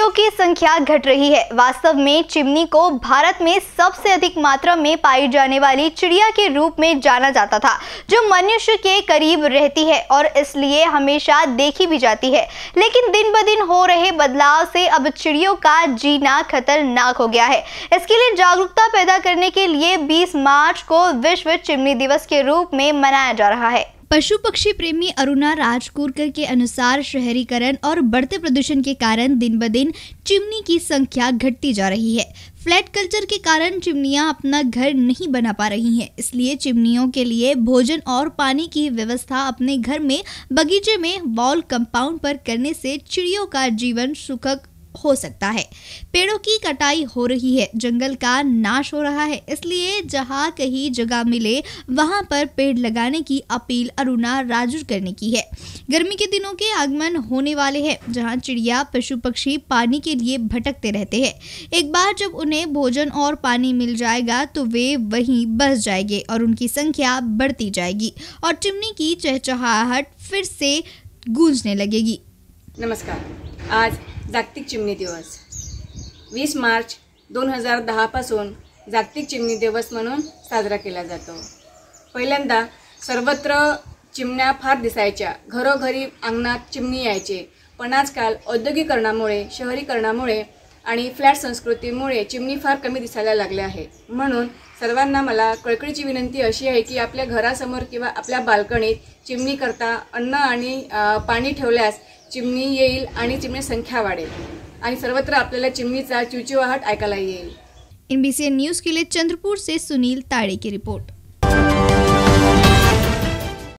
चिमनियों की संख्या घट रही है वास्तव में चिमनी को भारत में सबसे अधिक मात्रा में पाई जाने वाली चिड़िया के रूप में जाना जाता था जो मनुष्य के करीब रहती है और इसलिए हमेशा देखी भी जाती है लेकिन दिन ब दिन हो रहे बदलाव से अब चिड़ियों का जीना खतरनाक हो गया है इसके लिए जागरूकता पैदा करने के लिए बीस मार्च को विश्व चिमनी दिवस के रूप में मनाया जा रहा है पशु पक्षी प्रेमी अरुणा राजकुरकर के अनुसार शहरीकरण और बढ़ते प्रदूषण के कारण दिन ब दिन चिमनी की संख्या घटती जा रही है फ्लैट कल्चर के कारण चिमनियां अपना घर नहीं बना पा रही हैं इसलिए चिमनियों के लिए भोजन और पानी की व्यवस्था अपने घर में बगीचे में वॉल कंपाउंड पर करने से चिड़ियों का जीवन सुखक हो सकता है पेड़ों की कटाई हो रही है जंगल का नाश हो रहा है इसलिए जहाँ कहीं जगह मिले वहाँ पर पेड़ लगाने की अपील अरुणा राजू करने की है गर्मी के दिनों के आगमन होने वाले हैं जहाँ चिड़िया पशु पक्षी पानी के लिए भटकते रहते हैं एक बार जब उन्हें भोजन और पानी मिल जाएगा तो वे वहीं बस जाएंगे और उनकी संख्या बढ़ती जाएगी और चिमनी की चहचहाहट फिर से गूंजने लगेगी नमस्कार आज जागतिक चिमणी दिवस वीस मार्च दोन हजार दहापासून जागतिक चिमणी दिवस म्हणून साजरा केला जातो पहिल्यांदा सर्वत्र चिमण्या फार दिसायच्या घरोघरी अंगणात चिमणी यायचे पण आजकाल औद्योगिकरणामुळे शहरीकरणामुळे आणि फ्लॅट संस्कृतीमुळे चिमणी फार कमी दिसायला लागल्या आहे म्हणून सर्वांना मला कळकळीची विनंती अशी आहे की आपल्या घरासमोर किंवा आपल्या बाल्कनीत चिमणीकरता अन्न आणि पाणी ठेवल्यास चिमणी येईल आणि चिमणी संख्या वाढेल आणि सर्वत्र आपल्याला चिमणीचा चिवचिवाहट ऐकायला येईल बी न्यूज के लिए चंद्रपुर से सुनील ताड़े की रिपोर्ट